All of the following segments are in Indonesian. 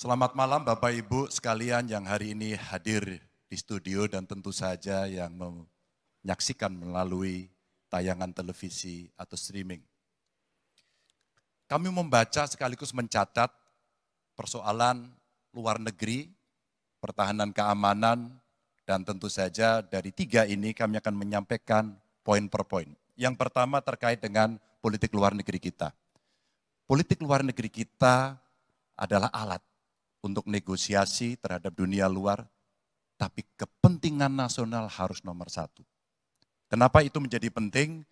Selamat malam Bapak Ibu sekalian yang hari ini hadir di studio dan tentu saja yang menyaksikan melalui tayangan televisi atau streaming. Kami membaca sekaligus mencatat persoalan luar negeri, pertahanan keamanan, dan tentu saja dari tiga ini kami akan menyampaikan poin per poin. Yang pertama terkait dengan politik luar negeri kita. Politik luar negeri kita adalah alat untuk negosiasi terhadap dunia luar, tapi kepentingan nasional harus nomor satu. Kenapa itu menjadi penting?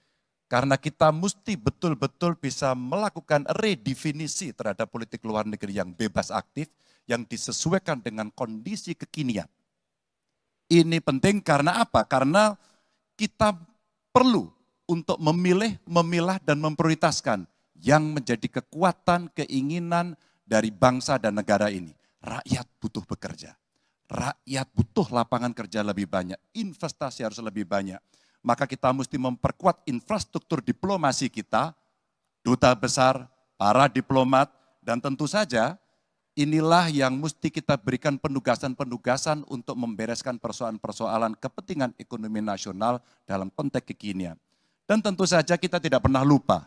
Karena kita mesti betul-betul bisa melakukan redefinisi terhadap politik luar negeri yang bebas aktif, yang disesuaikan dengan kondisi kekinian. Ini penting karena apa? Karena kita perlu untuk memilih, memilah, dan memprioritaskan yang menjadi kekuatan keinginan dari bangsa dan negara ini. Rakyat butuh bekerja. Rakyat butuh lapangan kerja lebih banyak. Investasi harus lebih banyak. Maka kita mesti memperkuat infrastruktur diplomasi kita, duta besar, para diplomat, dan tentu saja inilah yang mesti kita berikan penugasan-penugasan untuk membereskan persoalan-persoalan kepentingan ekonomi nasional dalam konteks kekinian. Dan tentu saja kita tidak pernah lupa,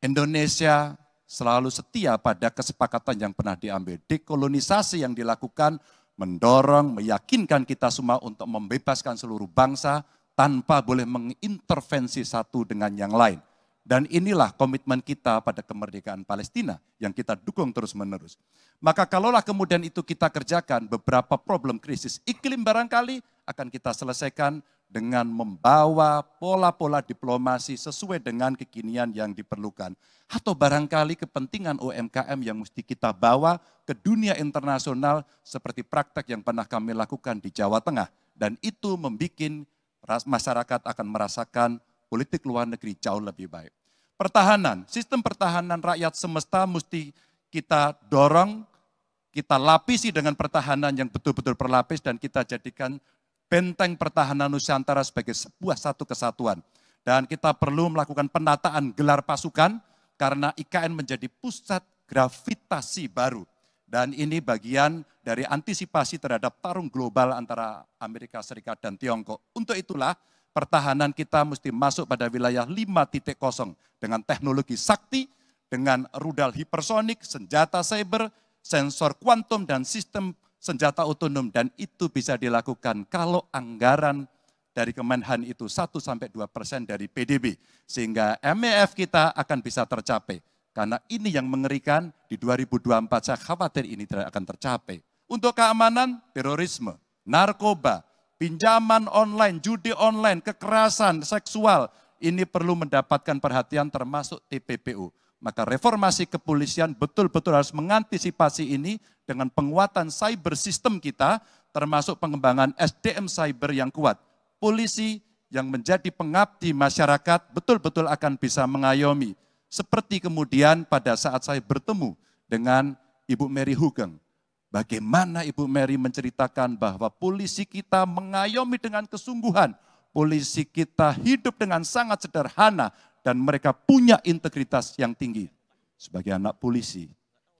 Indonesia selalu setia pada kesepakatan yang pernah diambil. Dekolonisasi yang dilakukan mendorong, meyakinkan kita semua untuk membebaskan seluruh bangsa tanpa boleh mengintervensi satu dengan yang lain. Dan inilah komitmen kita pada kemerdekaan Palestina yang kita dukung terus-menerus. Maka kalaulah kemudian itu kita kerjakan, beberapa problem krisis iklim barangkali akan kita selesaikan dengan membawa pola-pola diplomasi sesuai dengan kekinian yang diperlukan. Atau barangkali kepentingan UMKM yang mesti kita bawa ke dunia internasional seperti praktek yang pernah kami lakukan di Jawa Tengah. Dan itu membuat masyarakat akan merasakan politik luar negeri jauh lebih baik. Pertahanan, sistem pertahanan rakyat semesta mesti kita dorong, kita lapisi dengan pertahanan yang betul-betul berlapis dan kita jadikan benteng pertahanan Nusantara sebagai sebuah satu kesatuan. Dan kita perlu melakukan penataan gelar pasukan karena IKN menjadi pusat gravitasi baru. Dan ini bagian dari antisipasi terhadap tarung global antara Amerika Serikat dan Tiongkok. Untuk itulah pertahanan kita mesti masuk pada wilayah 5.0 dengan teknologi sakti, dengan rudal hipersonik, senjata cyber, sensor kuantum dan sistem senjata otonom dan itu bisa dilakukan kalau anggaran dari Kemenhan itu 1 sampai 2 persen dari PDB. Sehingga MEF kita akan bisa tercapai. Karena ini yang mengerikan di 2024 saya khawatir ini tidak akan tercapai. Untuk keamanan, terorisme, narkoba, pinjaman online, judi online, kekerasan seksual, ini perlu mendapatkan perhatian termasuk TPPU. Maka reformasi kepolisian betul-betul harus mengantisipasi ini dengan penguatan cyber system kita, termasuk pengembangan SDM cyber yang kuat. Polisi yang menjadi pengabdi masyarakat betul-betul akan bisa mengayomi. Seperti kemudian pada saat saya bertemu dengan Ibu Mary Hugeng. Bagaimana Ibu Mary menceritakan bahwa polisi kita mengayomi dengan kesungguhan. Polisi kita hidup dengan sangat sederhana dan mereka punya integritas yang tinggi. Sebagai anak polisi,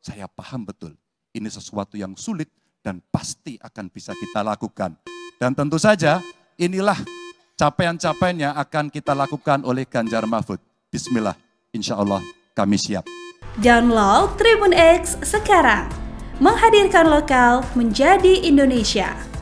saya paham betul ini sesuatu yang sulit dan pasti akan bisa kita lakukan. Dan tentu saja inilah capaian-capaian yang akan kita lakukan oleh Ganjar Mahfud. Bismillah, insya Allah kami siap. Download Tribun X sekarang. Menghadirkan lokal menjadi Indonesia.